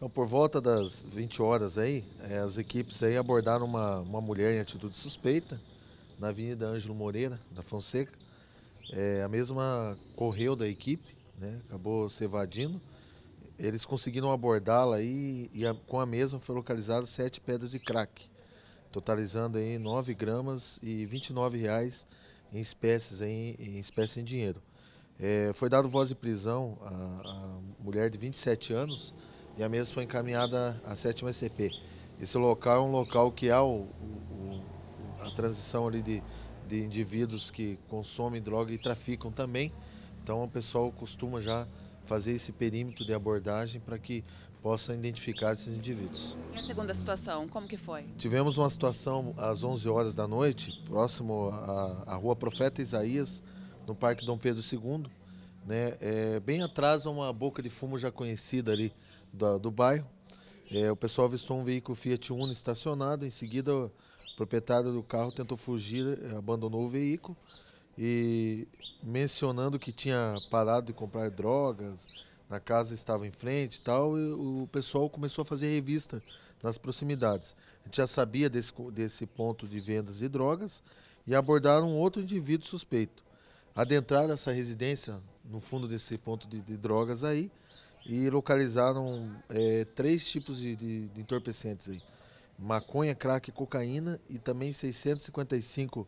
Então, por volta das 20 horas aí, eh, as equipes aí abordaram uma, uma mulher em atitude suspeita na Avenida Ângelo Moreira, da Fonseca. É, a mesma correu da equipe, né? acabou se evadindo. Eles conseguiram abordá-la e a, com a mesma foi localizado sete pedras de crack, totalizando aí 9 gramas e 29 reais em espécies, em, espécie em dinheiro. É, foi dado voz de prisão à, à mulher de 27 anos, e a mesa foi encaminhada à sétima CP. Esse local é um local que há o, o, a transição ali de, de indivíduos que consomem droga e traficam também. Então o pessoal costuma já fazer esse perímetro de abordagem para que possa identificar esses indivíduos. E a segunda situação, como que foi? Tivemos uma situação às 11 horas da noite, próximo à, à rua Profeta Isaías, no Parque Dom Pedro II, né, é, bem atrás uma boca de fumo já conhecida ali, da, do bairro. É, o pessoal avistou um veículo Fiat Uno estacionado, em seguida o proprietário do carro tentou fugir, é, abandonou o veículo e mencionando que tinha parado de comprar drogas, na casa estava em frente e tal, e o pessoal começou a fazer revista nas proximidades. A gente já sabia desse, desse ponto de vendas de drogas e abordaram outro indivíduo suspeito. Adentraram essa residência no fundo desse ponto de, de drogas aí e localizaram é, três tipos de, de, de, entorpecentes aí. Maconha, crack e cocaína e também 655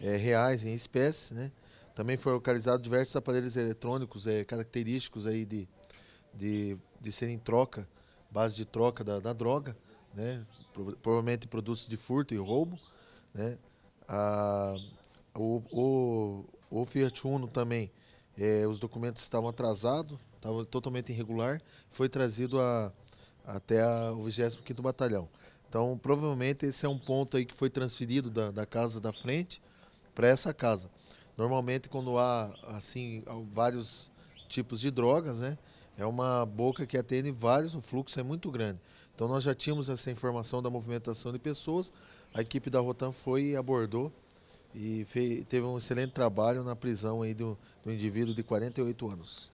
é, reais em espécie, né? Também foi localizado diversos aparelhos eletrônicos é, característicos aí de, de, de serem troca, base de troca da, da droga, né? provavelmente produtos de furto e roubo, né? Ah, o, o, o Fiat Uno também é, os documentos estavam atrasados, estavam totalmente irregular, foi trazido a, até a, o 25 Batalhão. Então, provavelmente, esse é um ponto aí que foi transferido da, da casa da frente para essa casa. Normalmente, quando há, assim, vários tipos de drogas, né? É uma boca que atende vários, o fluxo é muito grande. Então, nós já tínhamos essa informação da movimentação de pessoas, a equipe da Rotan foi e abordou e fez, teve um excelente trabalho na prisão aí do, do indivíduo de 48 anos.